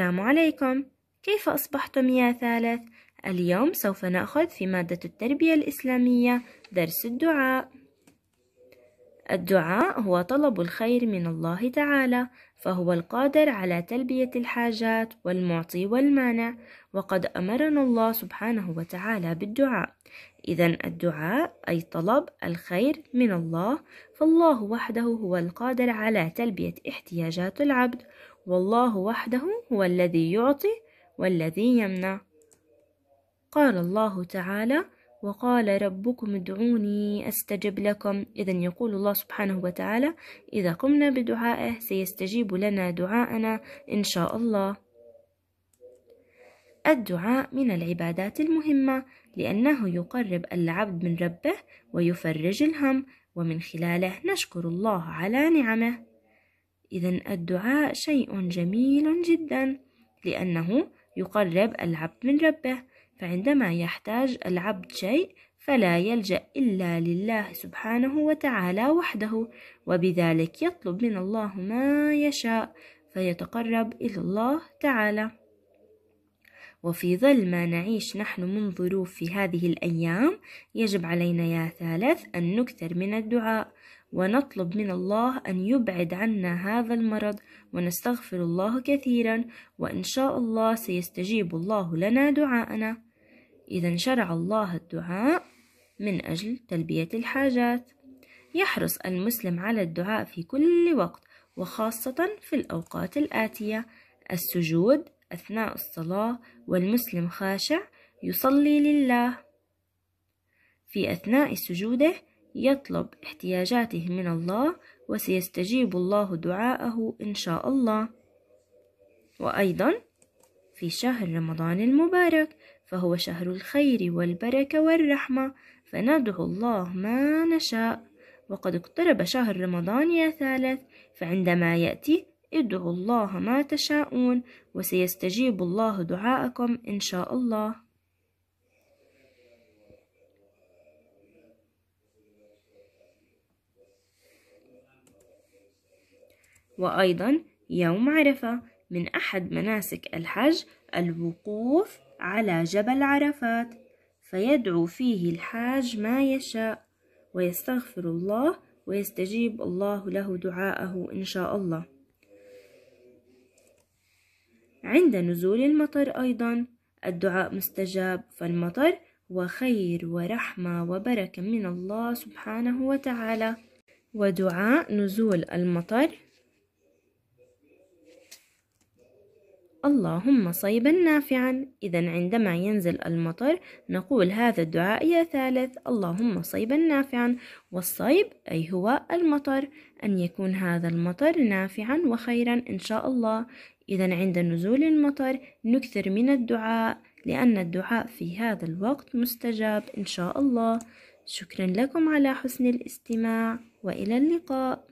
السلام عليكم كيف أصبحتم يا ثالث؟ اليوم سوف نأخذ في مادة التربية الإسلامية درس الدعاء الدعاء هو طلب الخير من الله تعالى فهو القادر على تلبية الحاجات والمعطي والمانع وقد أمرنا الله سبحانه وتعالى بالدعاء إذا الدعاء أي طلب الخير من الله فالله وحده هو القادر على تلبية احتياجات العبد والله وحده هو الذي يعطي والذي يمنع قال الله تعالى وقال ربكم ادعوني استجب لكم اذا يقول الله سبحانه وتعالى اذا قمنا بدعائه سيستجيب لنا دعاءنا ان شاء الله الدعاء من العبادات المهمه لانه يقرب العبد من ربه ويفرج الهم ومن خلاله نشكر الله على نعمه إذا الدعاء شيء جميل جدا لأنه يقرب العبد من ربه فعندما يحتاج العبد شيء فلا يلجأ إلا لله سبحانه وتعالى وحده وبذلك يطلب من الله ما يشاء فيتقرب إلى الله تعالى وفي ظل ما نعيش نحن من ظروف في هذه الأيام يجب علينا يا ثالث أن نكثر من الدعاء ونطلب من الله أن يبعد عنا هذا المرض ونستغفر الله كثيرا وإن شاء الله سيستجيب الله لنا دعاءنا إذا شرع الله الدعاء من أجل تلبية الحاجات يحرص المسلم على الدعاء في كل وقت وخاصة في الأوقات الآتية السجود أثناء الصلاة والمسلم خاشع يصلي لله في أثناء سجوده يطلب احتياجاته من الله وسيستجيب الله دعاءه إن شاء الله وأيضا في شهر رمضان المبارك فهو شهر الخير والبركة والرحمة فندعو الله ما نشاء وقد اقترب شهر رمضان يا ثالث فعندما يأتي ادعوا الله ما تشاءون وسيستجيب الله دعاءكم إن شاء الله وأيضا يوم عرفة من أحد مناسك الحج الوقوف على جبل عرفات فيدعو فيه الحاج ما يشاء ويستغفر الله ويستجيب الله له دعاءه إن شاء الله عند نزول المطر أيضا الدعاء مستجاب فالمطر هو خير ورحمة وبركة من الله سبحانه وتعالى ودعاء نزول المطر اللهم صيبا نافعا إذا عندما ينزل المطر نقول هذا الدعاء يا ثالث اللهم صيبا نافعا والصيب أي هو المطر أن يكون هذا المطر نافعا وخيرا إن شاء الله إذا عند نزول المطر نكثر من الدعاء لأن الدعاء في هذا الوقت مستجاب إن شاء الله شكرا لكم على حسن الاستماع وإلى اللقاء